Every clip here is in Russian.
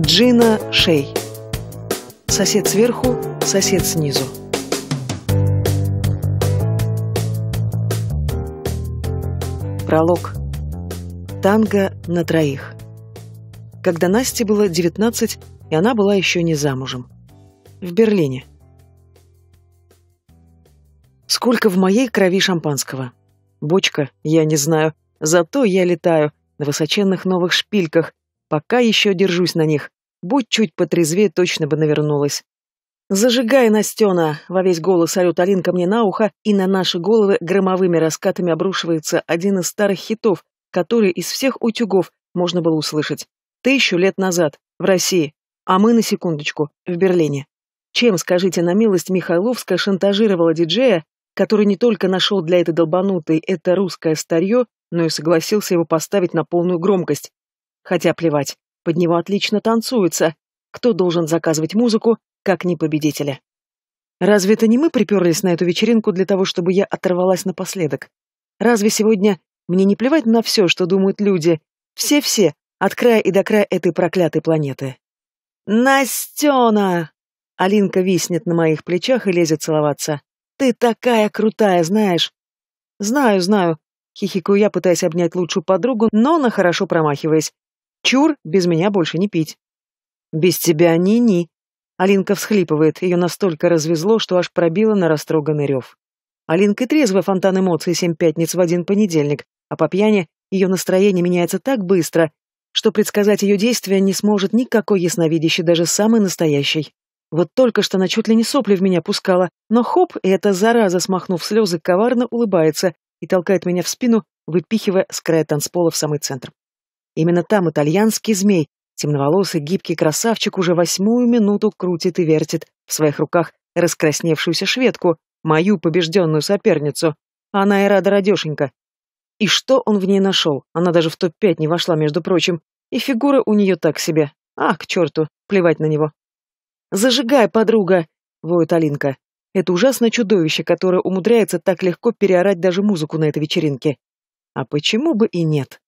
Джина Шей. Сосед сверху, сосед снизу. Пролог. Танго на троих. Когда Насте было 19, и она была еще не замужем. В Берлине. Сколько в моей крови шампанского? Бочка, я не знаю. Зато я летаю на высоченных новых шпильках, Пока еще держусь на них. Будь чуть потрезвее, точно бы навернулась. «Зажигай, Настена!» — во весь голос орёт Алинка мне на ухо, и на наши головы громовыми раскатами обрушивается один из старых хитов, который из всех утюгов можно было услышать. Тысячу лет назад, в России, а мы, на секундочку, в Берлине. Чем, скажите на милость, Михайловская шантажировала диджея, который не только нашел для этой долбанутой это русское старье, но и согласился его поставить на полную громкость, Хотя плевать, под него отлично танцуется. Кто должен заказывать музыку, как не победители? Разве это не мы приперлись на эту вечеринку для того, чтобы я оторвалась напоследок? Разве сегодня мне не плевать на все, что думают люди? Все-все, от края и до края этой проклятой планеты. «Настена!» Алинка виснет на моих плечах и лезет целоваться. «Ты такая крутая, знаешь!» «Знаю, знаю!» Хихикаю я, пытаясь обнять лучшую подругу, но на хорошо промахиваясь. Чур, без меня больше не пить. Без тебя ни-ни. Алинка всхлипывает, ее настолько развезло, что аж пробило на растроганный рев. Алинка и фонтан эмоций семь пятниц в один понедельник, а по пьяни ее настроение меняется так быстро, что предсказать ее действия не сможет никакой ясновидящий, даже самый настоящий. Вот только что она чуть ли не сопли в меня пускала, но хоп, и эта зараза, смахнув слезы, коварно улыбается и толкает меня в спину, выпихивая с края танцпола в самый центр. Именно там итальянский змей, темноволосый гибкий красавчик, уже восьмую минуту крутит и вертит в своих руках раскрасневшуюся шведку, мою побежденную соперницу. Она и рада радешенька. И что он в ней нашел? Она даже в топ-5 не вошла, между прочим. И фигура у нее так себе. А, к черту, плевать на него. «Зажигай, подруга!» — воет Алинка. Это ужасное чудовище, которое умудряется так легко переорать даже музыку на этой вечеринке. А почему бы и нет?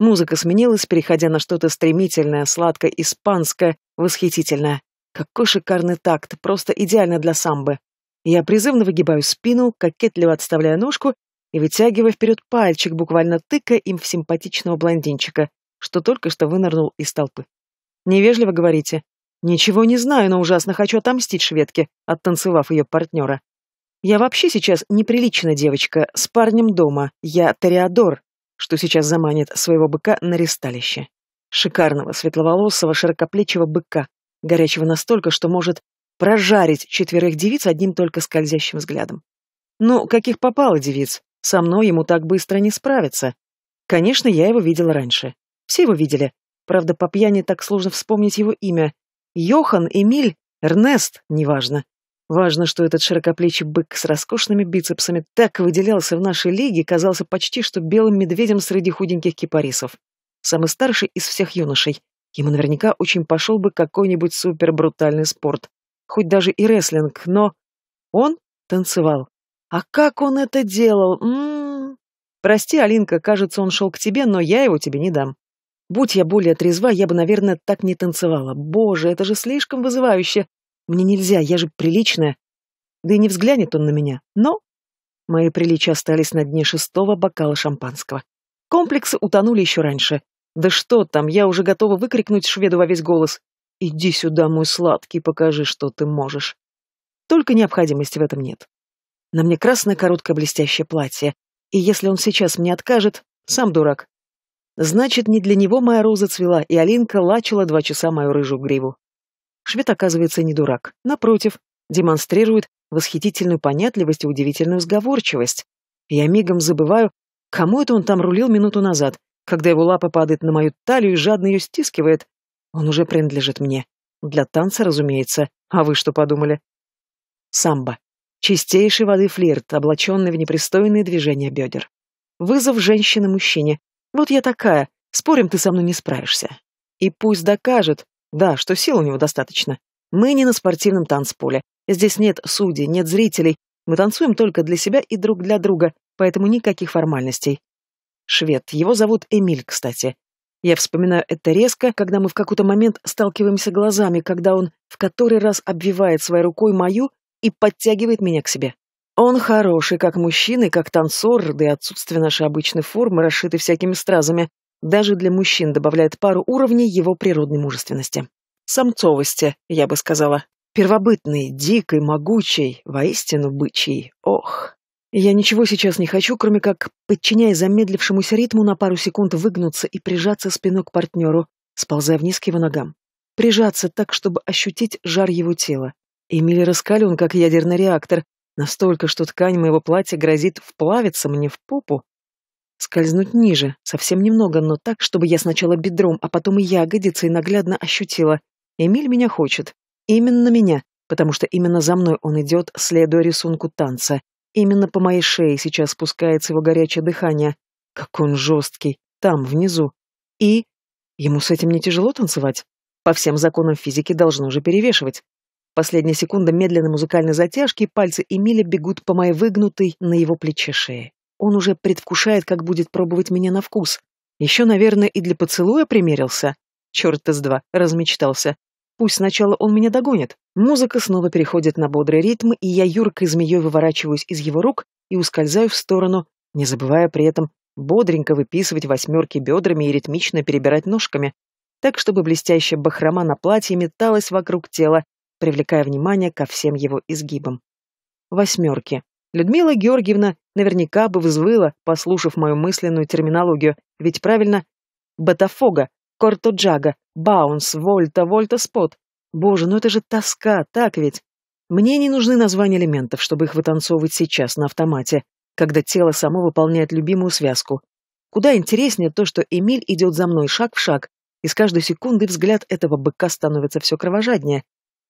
Музыка сменилась, переходя на что-то стремительное, сладко испанское, восхитительное. Какой шикарный такт, просто идеально для самбы. Я призывно выгибаю спину, кокетливо отставляя ножку и вытягивая вперед пальчик, буквально тыкая им в симпатичного блондинчика, что только что вынырнул из толпы. Невежливо говорите. Ничего не знаю, но ужасно хочу отомстить шведке, оттанцевав ее партнера. Я вообще сейчас неприлично девочка, с парнем дома. Я Тореадор, что сейчас заманит своего быка на ристалище? Шикарного, светловолосого, широкоплечего быка, горячего настолько, что может прожарить четверых девиц одним только скользящим взглядом. Ну, каких попало девиц? Со мной ему так быстро не справиться. Конечно, я его видела раньше. Все его видели. Правда, по пьяни так сложно вспомнить его имя. Йохан, Эмиль, Эрнест, неважно. Важно, что этот широкоплечий бык с роскошными бицепсами так выделялся в нашей лиге, казался почти что белым медведем среди худеньких кипарисов. Самый старший из всех юношей. Ему наверняка очень пошел бы какой-нибудь супербрутальный спорт. Хоть даже и рестлинг, но... Он танцевал. А как он это делал? М м-м. -м -м. Прости, Алинка, кажется, он шел к тебе, но я его тебе не дам. Будь я более трезва, я бы, наверное, так не танцевала. Боже, это же слишком вызывающе. Мне нельзя, я же приличная. Да и не взглянет он на меня. Но мои приличия остались на дне шестого бокала шампанского. Комплексы утонули еще раньше. Да что там, я уже готова выкрикнуть шведу во весь голос. «Иди сюда, мой сладкий, покажи, что ты можешь». Только необходимости в этом нет. На мне красное короткое блестящее платье. И если он сейчас мне откажет, сам дурак. Значит, не для него моя роза цвела, и Алинка лачила два часа мою рыжую гриву. Швед, оказывается, не дурак. Напротив, демонстрирует восхитительную понятливость и удивительную сговорчивость. Я мигом забываю, кому это он там рулил минуту назад, когда его лапа падает на мою талию и жадно ее стискивает. Он уже принадлежит мне. Для танца, разумеется. А вы что подумали? Самбо. Чистейшей воды флирт, облаченный в непристойные движения бедер. Вызов женщины-мужчине. Вот я такая. Спорим, ты со мной не справишься. И пусть докажет, да, что сил у него достаточно. Мы не на спортивном танцполе. Здесь нет судей, нет зрителей. Мы танцуем только для себя и друг для друга, поэтому никаких формальностей. Швед. Его зовут Эмиль, кстати. Я вспоминаю это резко, когда мы в какой-то момент сталкиваемся глазами, когда он в который раз обвивает своей рукой мою и подтягивает меня к себе. Он хороший, как мужчина и как танцор, да и отсутствие нашей обычной формы, расшитой всякими стразами, даже для мужчин добавляет пару уровней его природной мужественности. Самцовости, я бы сказала. Первобытный, дикой, могучий, воистину бычий. Ох. Я ничего сейчас не хочу, кроме как, подчиняя замедлившемуся ритму, на пару секунд выгнуться и прижаться спиной к партнеру, сползая вниз к его ногам. Прижаться так, чтобы ощутить жар его тела. Эмиль раскален, как ядерный реактор, настолько, что ткань моего платья грозит вплавиться мне в попу, Скользнуть ниже, совсем немного, но так, чтобы я сначала бедром, а потом и ягодицей наглядно ощутила. Эмиль меня хочет. Именно меня, потому что именно за мной он идет, следуя рисунку танца. Именно по моей шее сейчас спускается его горячее дыхание. Как он жесткий, там, внизу. И... Ему с этим не тяжело танцевать? По всем законам физики должно же перевешивать. Последняя секунда медленной музыкальной затяжки, пальцы Эмиля бегут по моей выгнутой на его плече шее. Он уже предвкушает, как будет пробовать меня на вкус. Еще, наверное, и для поцелуя примерился. Черт из два, размечтался. Пусть сначала он меня догонит. Музыка снова переходит на бодрые ритмы, и я юркой змеей выворачиваюсь из его рук и ускользаю в сторону, не забывая при этом бодренько выписывать восьмерки бедрами и ритмично перебирать ножками, так чтобы блестящая бахрома на платье металась вокруг тела, привлекая внимание ко всем его изгибам. Восьмерки. Людмила Георгиевна наверняка бы взвыла, послушав мою мысленную терминологию, ведь правильно «Ботафога», «Кортоджага», «Баунс», «Вольта», «Вольта Спот». Боже, ну это же тоска, так ведь? Мне не нужны названия элементов, чтобы их вытанцовывать сейчас на автомате, когда тело само выполняет любимую связку. Куда интереснее то, что Эмиль идет за мной шаг в шаг, и с каждой секунды взгляд этого быка становится все кровожаднее,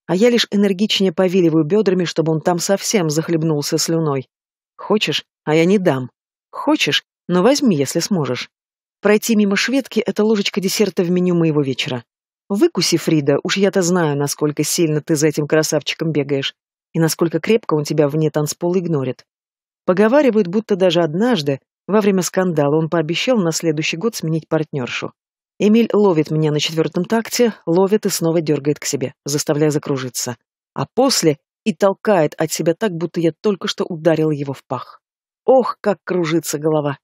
а я лишь энергичнее повиливаю бедрами, чтобы он там совсем захлебнулся слюной. Хочешь, а я не дам. Хочешь, но возьми, если сможешь. Пройти мимо шведки — это ложечка десерта в меню моего вечера. Выкуси, Фрида, уж я-то знаю, насколько сильно ты за этим красавчиком бегаешь, и насколько крепко он тебя вне танцпола игнорит. Поговаривают, будто даже однажды, во время скандала, он пообещал на следующий год сменить партнершу. Эмиль ловит меня на четвертом такте, ловит и снова дергает к себе, заставляя закружиться. А после и толкает от себя так, будто я только что ударил его в пах. Ох, как кружится голова!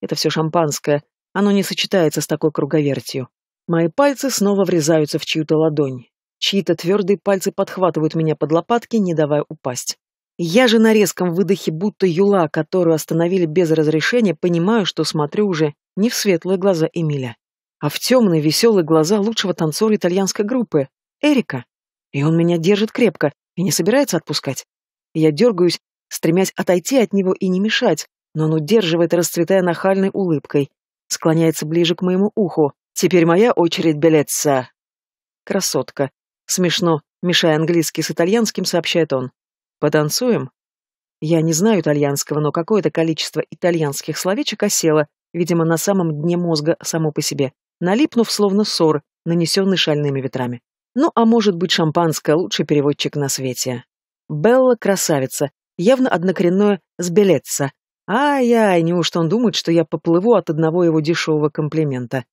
Это все шампанское, оно не сочетается с такой круговертью. Мои пальцы снова врезаются в чью-то ладонь. Чьи-то твердые пальцы подхватывают меня под лопатки, не давая упасть. Я же на резком выдохе, будто юла, которую остановили без разрешения, понимаю, что смотрю уже не в светлые глаза Эмиля, а в темные веселые глаза лучшего танцора итальянской группы, Эрика. И он меня держит крепко, и не собирается отпускать. Я дергаюсь, стремясь отойти от него и не мешать, но он удерживает, расцветая нахальной улыбкой. Склоняется ближе к моему уху. «Теперь моя очередь, Белеца!» «Красотка!» Смешно, мешая английский с итальянским, сообщает он. «Потанцуем?» Я не знаю итальянского, но какое-то количество итальянских словечек осело, видимо, на самом дне мозга само по себе, налипнув словно ссор, нанесенный шальными ветрами. Ну, а может быть, шампанское – лучший переводчик на свете. Белла – красавица, явно однокоренное с Белеца. Ай-яй, неужто он думает, что я поплыву от одного его дешевого комплимента?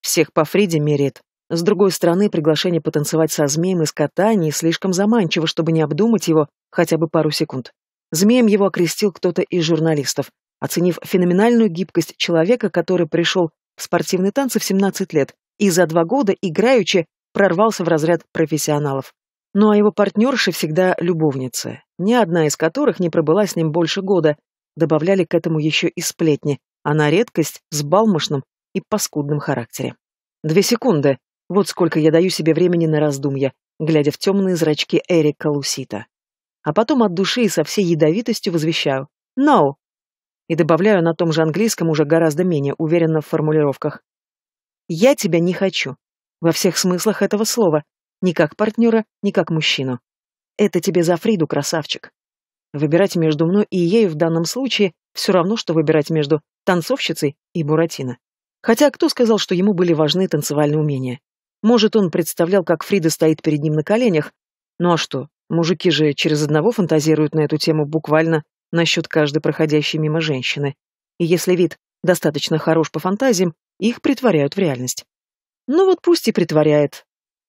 Всех по Фриде мерит. С другой стороны, приглашение потанцевать со змеем из Кота не слишком заманчиво, чтобы не обдумать его хотя бы пару секунд. Змеем его окрестил кто-то из журналистов, оценив феноменальную гибкость человека, который пришел в спортивные танцы в 17 лет и за два года играючи прорвался в разряд профессионалов. Ну а его партнерши всегда любовницы, ни одна из которых не пробыла с ним больше года. Добавляли к этому еще и сплетни, а на редкость с балмошным и паскудным характером. Две секунды. Вот сколько я даю себе времени на раздумья, глядя в темные зрачки Эрика Лусита. А потом от души и со всей ядовитостью возвещаю «No!» и добавляю на том же английском уже гораздо менее уверенно в формулировках. «Я тебя не хочу. Во всех смыслах этого слова. Ни как партнера, ни как мужчину. Это тебе за Фриду, красавчик. Выбирать между мной и ею в данном случае все равно, что выбирать между танцовщицей и Буратино. Хотя кто сказал, что ему были важны танцевальные умения? Может, он представлял, как Фрида стоит перед ним на коленях. Ну а что, мужики же через одного фантазируют на эту тему буквально насчет каждой проходящей мимо женщины. И если вид достаточно хорош по фантазиям, их притворяют в реальность. Ну вот пусть и притворяет.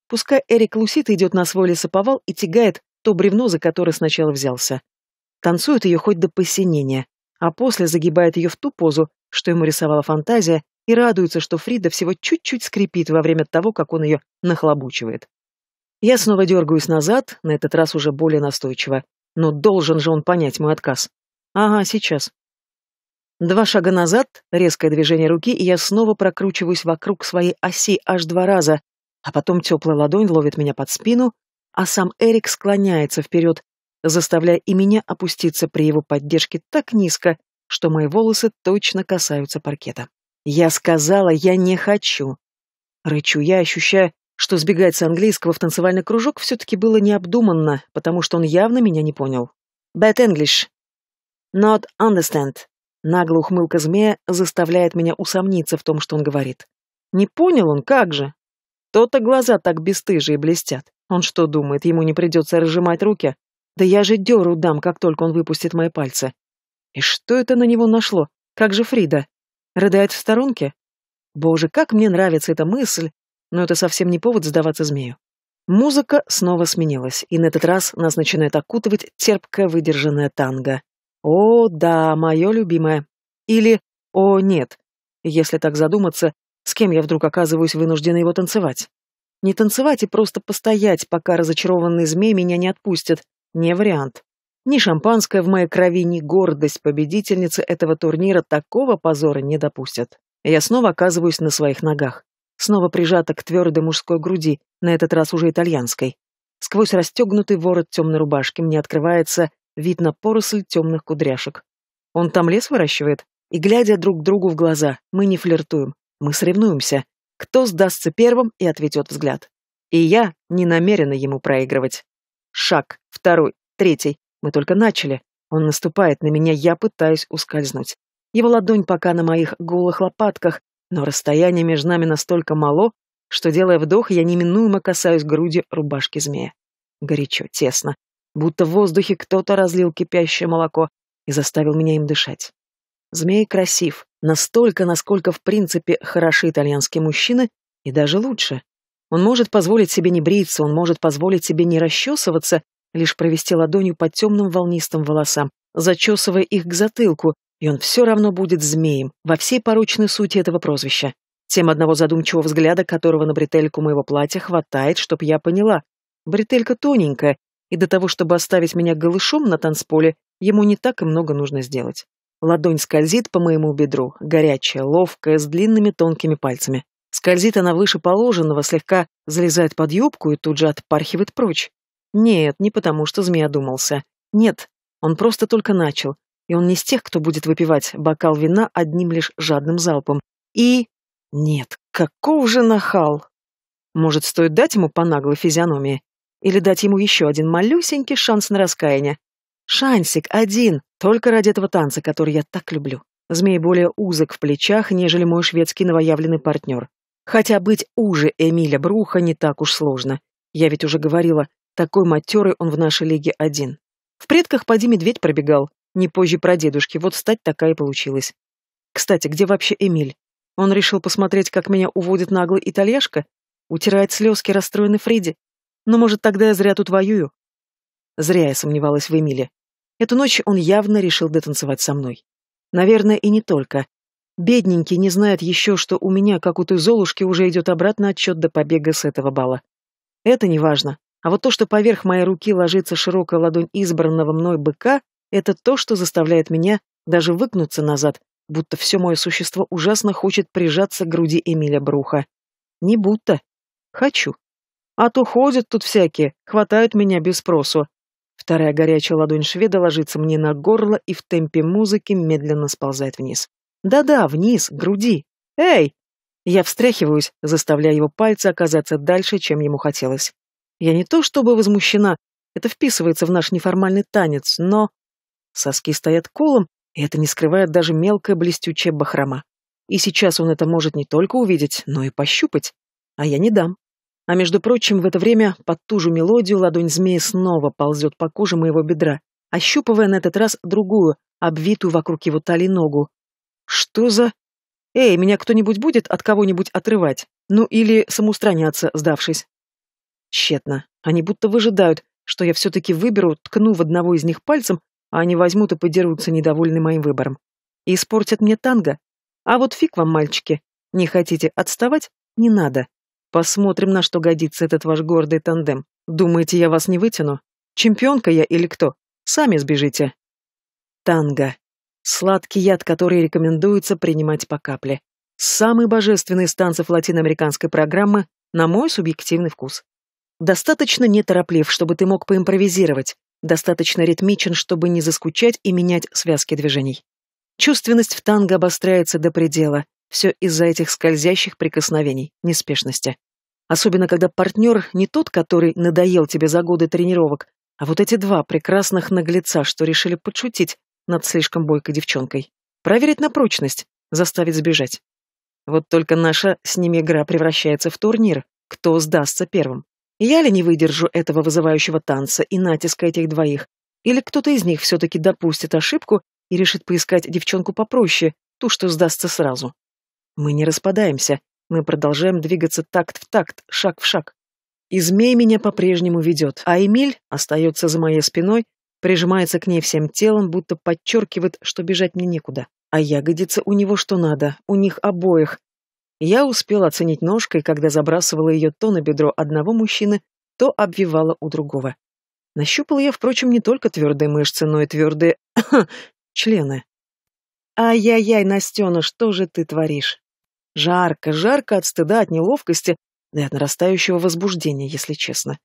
Пускай Эрик лусит идет на свой лесоповал и тягает то бревно, за которое сначала взялся. Танцует ее хоть до посинения, а после загибает ее в ту позу, что ему рисовала фантазия, и радуется, что Фрида всего чуть-чуть скрипит во время того, как он ее нахлобучивает. Я снова дергаюсь назад, на этот раз уже более настойчиво. Но должен же он понять мой отказ. Ага, сейчас. Два шага назад, резкое движение руки, и я снова прокручиваюсь вокруг своей оси аж два раза, а потом теплая ладонь ловит меня под спину, а сам Эрик склоняется вперед, заставляя и меня опуститься при его поддержке так низко, что мои волосы точно касаются паркета. «Я сказала, я не хочу!» Рычу я, ощущая, что сбегать с английского в танцевальный кружок все-таки было необдуманно, потому что он явно меня не понял. «Bad English. Not understand. Наглая ухмылка змея заставляет меня усомниться в том, что он говорит. Не понял он, как же? То-то глаза так бесстыжие блестят. Он что думает, ему не придется разжимать руки? Да я же деру дам, как только он выпустит мои пальцы. И что это на него нашло? Как же Фрида? Рыдает в сторонке? Боже, как мне нравится эта мысль, но это совсем не повод сдаваться змею. Музыка снова сменилась, и на этот раз нас начинает окутывать терпко выдержанная танго. О, да, мое любимое. Или О, нет. Если так задуматься, с кем я вдруг оказываюсь вынуждена его танцевать? Не танцевать и а просто постоять, пока разочарованный змей меня не отпустит. Не вариант. Ни шампанское в моей крови, ни гордость победительницы этого турнира такого позора не допустят. Я снова оказываюсь на своих ногах. Снова прижата к твердой мужской груди, на этот раз уже итальянской. Сквозь расстегнутый ворот темной рубашки мне открывается Видно поросль темных кудряшек. Он там лес выращивает? И, глядя друг другу в глаза, мы не флиртуем, мы соревнуемся. Кто сдастся первым и отведет взгляд. И я не намерена ему проигрывать. Шаг, второй, третий. Мы только начали. Он наступает на меня, я пытаюсь ускользнуть. Его ладонь пока на моих голых лопатках, но расстояние между нами настолько мало, что, делая вдох, я неминуемо касаюсь груди рубашки змея. Горячо, тесно будто в воздухе кто-то разлил кипящее молоко и заставил меня им дышать. Змей красив, настолько, насколько в принципе хороши итальянские мужчины, и даже лучше. Он может позволить себе не бриться, он может позволить себе не расчесываться, лишь провести ладонью по темным волнистым волосам, зачесывая их к затылку, и он все равно будет змеем во всей порочной сути этого прозвища. Тем одного задумчивого взгляда, которого на бретельку моего платья хватает, чтоб я поняла. Бретелька тоненькая, и до того, чтобы оставить меня голышом на танцполе, ему не так и много нужно сделать. Ладонь скользит по моему бедру, горячая, ловкая, с длинными тонкими пальцами. Скользит она выше положенного, слегка залезает под юбку и тут же отпархивает прочь. Нет, не потому что змея думался. Нет, он просто только начал. И он не из тех, кто будет выпивать бокал вина одним лишь жадным залпом. И... Нет, каков же нахал! Может, стоит дать ему по наглой физиономии? Или дать ему еще один малюсенький шанс на раскаяние. Шансик один, только ради этого танца, который я так люблю. Змей более узок в плечах, нежели мой шведский новоявленный партнер. Хотя быть уже Эмиля Бруха не так уж сложно. Я ведь уже говорила, такой матерый он в нашей лиге один. В предках поди медведь пробегал, не позже про вот стать такая и получилась. Кстати, где вообще Эмиль? Он решил посмотреть, как меня уводит наглый итальяшка? Утирает слезки расстроенный Фредди. Но, «Ну, может, тогда я зря тут воюю? Зря я сомневалась в Эмиле. Эту ночь он явно решил дотанцевать со мной. Наверное, и не только. Бедненький не знает еще, что у меня, как у той Золушки, уже идет обратно отчет до побега с этого бала. Это не важно. А вот то, что поверх моей руки ложится широкая ладонь избранного мной быка, это то, что заставляет меня даже выгнуться назад, будто все мое существо ужасно хочет прижаться к груди Эмиля Бруха. Не будто. Хочу. А то ходят тут всякие, хватают меня без спросу. Вторая горячая ладонь шведа ложится мне на горло и в темпе музыки медленно сползает вниз. Да-да, вниз, груди. Эй! Я встряхиваюсь, заставляя его пальцы оказаться дальше, чем ему хотелось. Я не то чтобы возмущена, это вписывается в наш неформальный танец, но... Соски стоят колом, и это не скрывает даже мелкая блестючая бахрома. И сейчас он это может не только увидеть, но и пощупать. А я не дам. А между прочим, в это время под ту же мелодию ладонь змеи снова ползет по коже моего бедра, ощупывая на этот раз другую, обвитую вокруг его талии ногу. Что за... Эй, меня кто-нибудь будет от кого-нибудь отрывать? Ну или самоустраняться, сдавшись? Тщетно. Они будто выжидают, что я все-таки выберу, ткну в одного из них пальцем, а они возьмут и подерутся, недовольны моим выбором. И испортят мне танго. А вот фиг вам, мальчики. Не хотите отставать? Не надо. Посмотрим, на что годится этот ваш гордый тандем. Думаете, я вас не вытяну? Чемпионка я или кто? Сами сбежите. Танго. Сладкий яд, который рекомендуется принимать по капле. Самый божественный из танцев латиноамериканской программы, на мой субъективный вкус. Достаточно нетороплив, чтобы ты мог поимпровизировать. Достаточно ритмичен, чтобы не заскучать и менять связки движений. Чувственность в танго обостряется до предела, все из-за этих скользящих прикосновений, неспешности. Особенно, когда партнер не тот, который надоел тебе за годы тренировок, а вот эти два прекрасных наглеца, что решили подшутить над слишком бойкой девчонкой. Проверить на прочность, заставить сбежать. Вот только наша с ними игра превращается в турнир, кто сдастся первым. Я ли не выдержу этого вызывающего танца и натиска этих двоих? Или кто-то из них все-таки допустит ошибку и решит поискать девчонку попроще, ту, что сдастся сразу? Мы не распадаемся, мы продолжаем двигаться такт в такт, шаг в шаг. И змей меня по-прежнему ведет, а Эмиль остается за моей спиной, прижимается к ней всем телом, будто подчеркивает, что бежать мне некуда. А ягодица у него что надо, у них обоих. Я успела оценить ножкой, когда забрасывала ее то на бедро одного мужчины, то обвивала у другого. Нащупала я, впрочем, не только твердые мышцы, но и твердые члены. «Ай-яй-яй, Настена, что же ты творишь?» Жарко, жарко от стыда, от неловкости, да и от нарастающего возбуждения, если честно.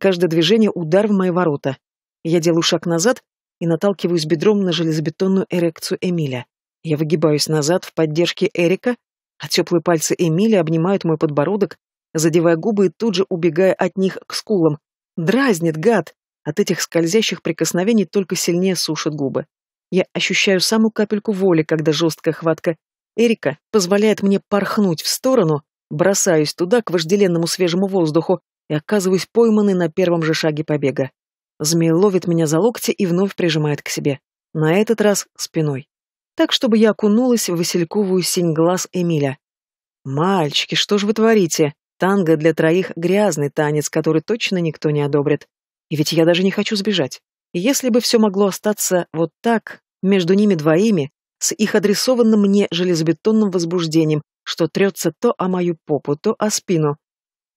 Каждое движение — удар в мои ворота. Я делаю шаг назад и наталкиваюсь бедром на железобетонную эрекцию Эмиля. Я выгибаюсь назад в поддержке Эрика, а теплые пальцы Эмиля обнимают мой подбородок, задевая губы и тут же убегая от них к скулам. Дразнит, гад! От этих скользящих прикосновений только сильнее сушат губы. Я ощущаю самую капельку воли, когда жесткая хватка Эрика позволяет мне порхнуть в сторону, бросаюсь туда, к вожделенному свежему воздуху, и оказываюсь пойманной на первом же шаге побега. Змей ловит меня за локти и вновь прижимает к себе. На этот раз спиной. Так, чтобы я окунулась в васильковую синь глаз Эмиля. «Мальчики, что ж вы творите? Танго для троих — грязный танец, который точно никто не одобрит. И ведь я даже не хочу сбежать. Если бы все могло остаться вот так, между ними двоими, с их адресованным мне железобетонным возбуждением, что трется то о мою попу, то о спину.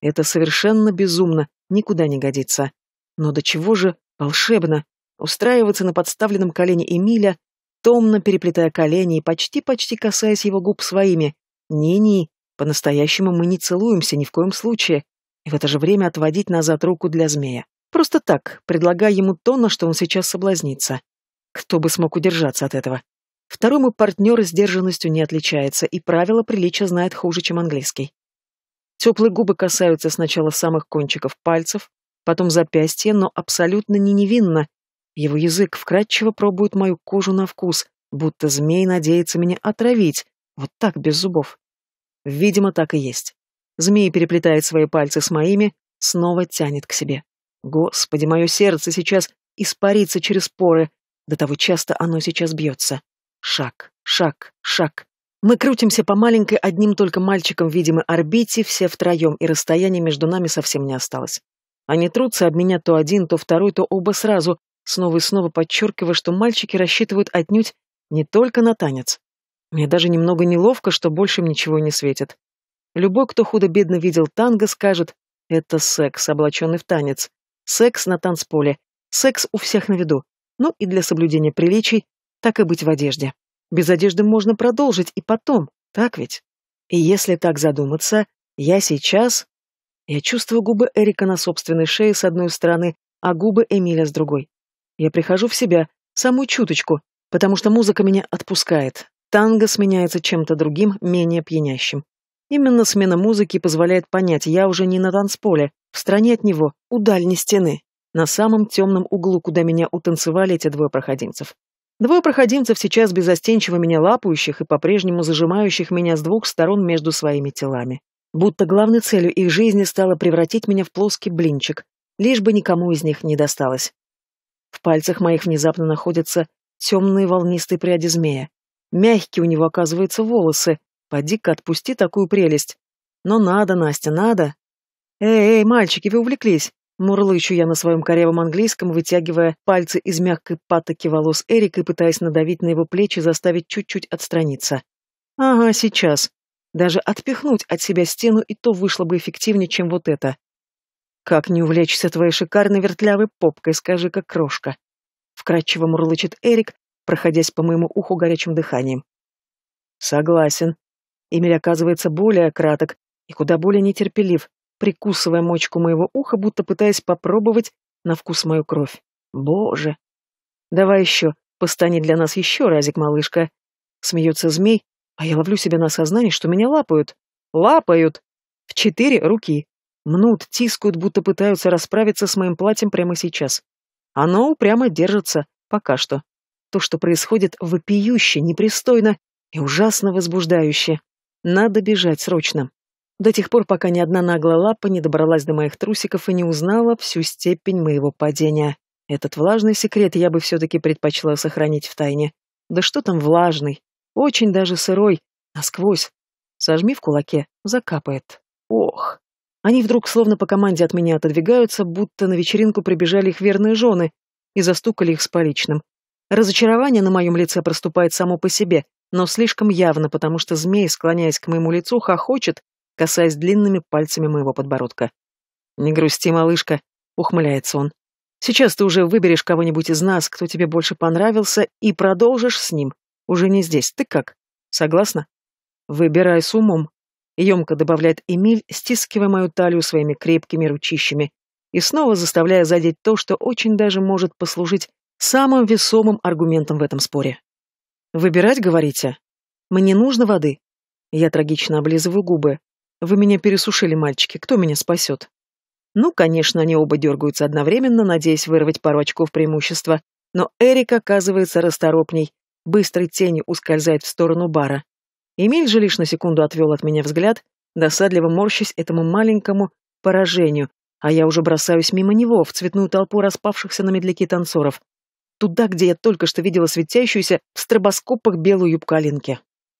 Это совершенно безумно, никуда не годится. Но до чего же волшебно устраиваться на подставленном колене Эмиля, томно переплетая колени и почти-почти касаясь его губ своими. «Не-не, по-настоящему мы не целуемся ни в коем случае», и в это же время отводить назад руку для змея. Просто так, предлагая ему то, на что он сейчас соблазнится. Кто бы смог удержаться от этого? Второму партнер сдержанностью не отличается, и правила приличия знает хуже, чем английский. Теплые губы касаются сначала самых кончиков пальцев, потом запястья, но абсолютно не невинно. Его язык вкрадчиво пробует мою кожу на вкус, будто змей надеется меня отравить, вот так, без зубов. Видимо, так и есть. Змей переплетает свои пальцы с моими, снова тянет к себе. Господи, мое сердце сейчас испарится через поры, до того часто оно сейчас бьется. Шаг, шаг, шаг. Мы крутимся по маленькой одним только мальчиком видимой орбите, все втроем, и расстояние между нами совсем не осталось. Они трутся об меня то один, то второй, то оба сразу, снова и снова подчеркивая, что мальчики рассчитывают отнюдь не только на танец. Мне даже немного неловко, что больше им ничего не светит. Любой, кто худо-бедно видел танго, скажет «это секс, облаченный в танец». Секс на танцполе. Секс у всех на виду. Ну и для соблюдения приличий так и быть в одежде. Без одежды можно продолжить и потом, так ведь? И если так задуматься, я сейчас... Я чувствую губы Эрика на собственной шее с одной стороны, а губы Эмиля с другой. Я прихожу в себя, самую чуточку, потому что музыка меня отпускает. Танго сменяется чем-то другим, менее пьянящим. Именно смена музыки позволяет понять, я уже не на танцполе, в стороне от него, у дальней стены, на самом темном углу, куда меня утанцевали эти двое проходимцев. Двое проходимцев сейчас безостенчиво меня лапающих и по-прежнему зажимающих меня с двух сторон между своими телами. Будто главной целью их жизни стало превратить меня в плоский блинчик, лишь бы никому из них не досталось. В пальцах моих внезапно находятся темные волнистые пряди змея. Мягкие у него, оказываются волосы. Поди-ка отпусти такую прелесть. Но надо, Настя, надо. Эй, эй, мальчики, вы увлеклись. Мурлычу я на своем корявом английском, вытягивая пальцы из мягкой патоки волос Эрика и пытаясь надавить на его плечи, заставить чуть-чуть отстраниться. Ага, сейчас. Даже отпихнуть от себя стену и то вышло бы эффективнее, чем вот это. Как не увлечься твоей шикарной вертлявой попкой, скажи, как крошка. Вкрадчиво мурлычет Эрик, проходясь по моему уху горячим дыханием. Согласен. Эмиль оказывается более краток и куда более нетерпелив, прикусывая мочку моего уха, будто пытаясь попробовать на вкус мою кровь. Боже! Давай еще, постани для нас еще разик, малышка. Смеется змей, а я ловлю себя на сознании, что меня лапают. Лапают! В четыре руки. Мнут, тискают, будто пытаются расправиться с моим платьем прямо сейчас. Оно упрямо держится, пока что. То, что происходит, вопиюще, непристойно и ужасно возбуждающе. Надо бежать срочно до тех пор, пока ни одна наглая лапа не добралась до моих трусиков и не узнала всю степень моего падения. Этот влажный секрет я бы все-таки предпочла сохранить в тайне. Да что там влажный? Очень даже сырой. Насквозь. Сожми в кулаке. Закапает. Ох. Они вдруг словно по команде от меня отодвигаются, будто на вечеринку прибежали их верные жены и застукали их с поличным. Разочарование на моем лице проступает само по себе, но слишком явно, потому что змей, склоняясь к моему лицу, хохочет касаясь длинными пальцами моего подбородка. «Не грусти, малышка», — ухмыляется он. «Сейчас ты уже выберешь кого-нибудь из нас, кто тебе больше понравился, и продолжишь с ним. Уже не здесь. Ты как? Согласна?» «Выбирай с умом», — емко добавляет Эмиль, стискивая мою талию своими крепкими ручищами и снова заставляя задеть то, что очень даже может послужить самым весомым аргументом в этом споре. «Выбирать, говорите? Мне нужно воды?» Я трагично облизываю губы. Вы меня пересушили, мальчики. Кто меня спасет? Ну, конечно, они оба дергаются одновременно, надеясь вырвать пару очков преимущества. Но Эрик оказывается расторопней. Быстрой тени ускользает в сторону бара. Эмиль же лишь на секунду отвел от меня взгляд, досадливо морщась этому маленькому поражению, а я уже бросаюсь мимо него, в цветную толпу распавшихся на медляки танцоров, туда, где я только что видела светящуюся в стробоскопах белую юбку Алинки.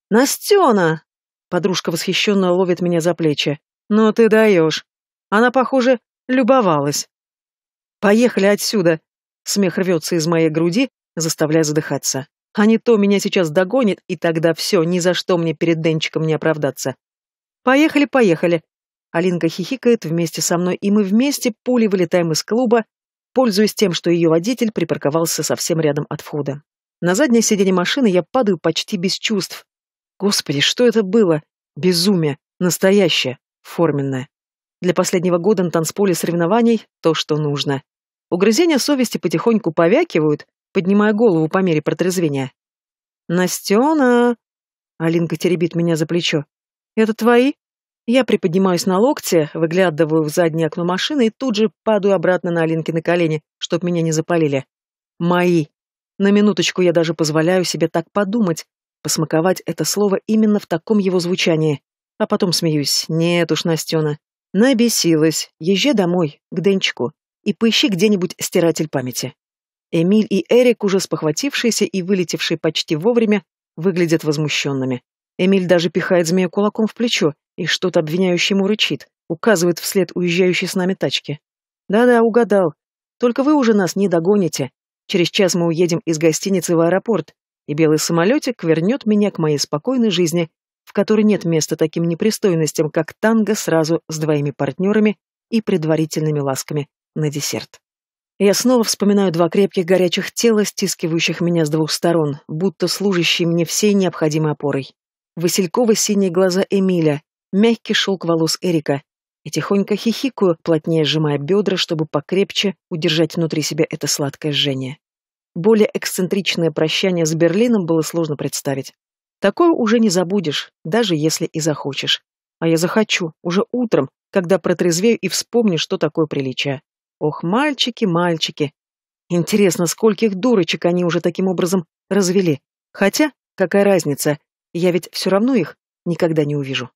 «Настена!» Подружка восхищенно ловит меня за плечи. «Ну ты даешь!» Она, похоже, любовалась. «Поехали отсюда!» Смех рвется из моей груди, заставляя задыхаться. А не то меня сейчас догонит, и тогда все, ни за что мне перед Денчиком не оправдаться. «Поехали, поехали!» Алинка хихикает вместе со мной, и мы вместе пулей вылетаем из клуба, пользуясь тем, что ее водитель припарковался совсем рядом от входа. На заднее сиденье машины я падаю почти без чувств, Господи, что это было? Безумие. Настоящее. Форменное. Для последнего года на танцполе соревнований то, что нужно. Угрызения совести потихоньку повякивают, поднимая голову по мере протрезвения. «Настена!» Алинка теребит меня за плечо. «Это твои?» Я приподнимаюсь на локте, выглядываю в заднее окно машины и тут же падаю обратно на Алинки на колени, чтоб меня не запалили. «Мои!» На минуточку я даже позволяю себе так подумать, посмаковать это слово именно в таком его звучании. А потом смеюсь. Нет уж, Настена. Набесилась. Езжай домой, к Денчику, и поищи где-нибудь стиратель памяти. Эмиль и Эрик, уже спохватившиеся и вылетевшие почти вовремя, выглядят возмущенными. Эмиль даже пихает змею кулаком в плечо и что-то обвиняюще ему рычит, указывает вслед уезжающей с нами тачки. «Да-да, угадал. Только вы уже нас не догоните. Через час мы уедем из гостиницы в аэропорт, и белый самолетик вернет меня к моей спокойной жизни, в которой нет места таким непристойностям, как танго сразу с двоими партнерами и предварительными ласками на десерт. Я снова вспоминаю два крепких горячих тела, стискивающих меня с двух сторон, будто служащие мне всей необходимой опорой. Василькова-синие глаза Эмиля, мягкий шелк волос Эрика, и тихонько хихикаю, плотнее сжимая бедра, чтобы покрепче удержать внутри себя это сладкое жжение. Более эксцентричное прощание с Берлином было сложно представить. Такое уже не забудешь, даже если и захочешь. А я захочу, уже утром, когда протрезвею и вспомню, что такое приличие. Ох, мальчики, мальчики. Интересно, скольких дурочек они уже таким образом развели. Хотя, какая разница, я ведь все равно их никогда не увижу.